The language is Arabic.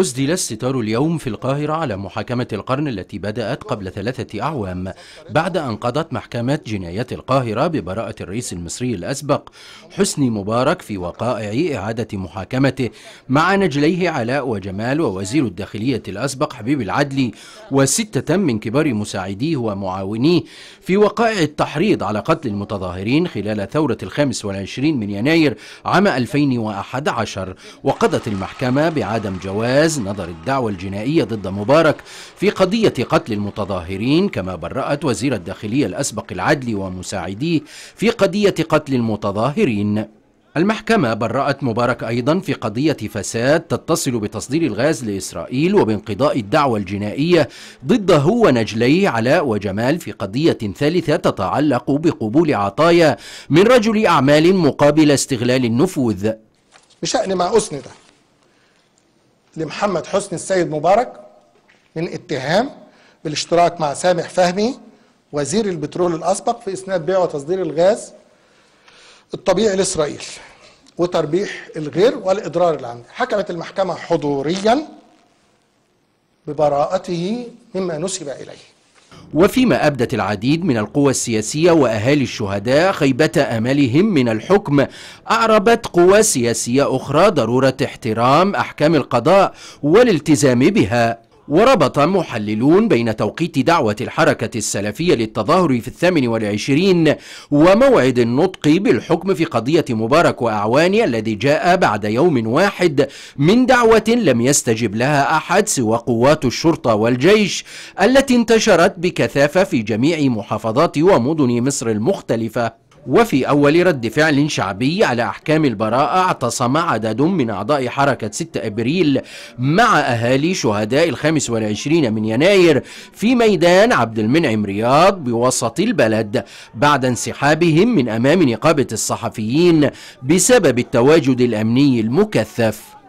أسدل الستار اليوم في القاهرة على محاكمة القرن التي بدأت قبل ثلاثة أعوام بعد أن قضت محكمة جنايات القاهرة ببراءة الرئيس المصري الأسبق حسني مبارك في وقائع إعادة محاكمته مع نجليه علاء وجمال ووزير الداخلية الأسبق حبيب العدلي وستة من كبار مساعديه ومعاونيه في وقائع التحريض على قتل المتظاهرين خلال ثورة الخامس والعشرين من يناير عام 2011 وقضت المحكمة بعدم جواز نظر الدعوى الجنائية ضد مبارك في قضية قتل المتظاهرين كما برأت وزير الداخلية الأسبق العدلي ومساعديه في قضية قتل المتظاهرين المحكمة برأت مبارك أيضا في قضية فساد تتصل بتصدير الغاز لإسرائيل وبانقضاء الدعوى الجنائية ضده ونجلي علاء وجمال في قضية ثالثة تتعلق بقبول عطايا من رجل أعمال مقابل استغلال النفوذ بشأن ما أسنده لمحمد حسني السيد مبارك من اتهام بالاشتراك مع سامح فهمي وزير البترول الأسبق في إسناد بيع وتصدير الغاز الطبيعي لإسرائيل وتربيح الغير والإضرار العمدي حكمت المحكمة حضوريا ببراءته مما نسب إليه وفيما أبدت العديد من القوى السياسية وأهالي الشهداء خيبة أملهم من الحكم أعربت قوى سياسية أخرى ضرورة احترام أحكام القضاء والالتزام بها وربط محللون بين توقيت دعوة الحركة السلفية للتظاهر في الثامن والعشرين وموعد النطق بالحكم في قضية مبارك وأعواني الذي جاء بعد يوم واحد من دعوة لم يستجب لها أحد سوى قوات الشرطة والجيش التي انتشرت بكثافة في جميع محافظات ومدن مصر المختلفة وفي أول رد فعل شعبي على أحكام البراءة اعتصم عدد من أعضاء حركة 6 أبريل مع أهالي شهداء الخامس والعشرين من يناير في ميدان عبد المنعم رياض بوسط البلد بعد انسحابهم من أمام نقابة الصحفيين بسبب التواجد الأمني المكثف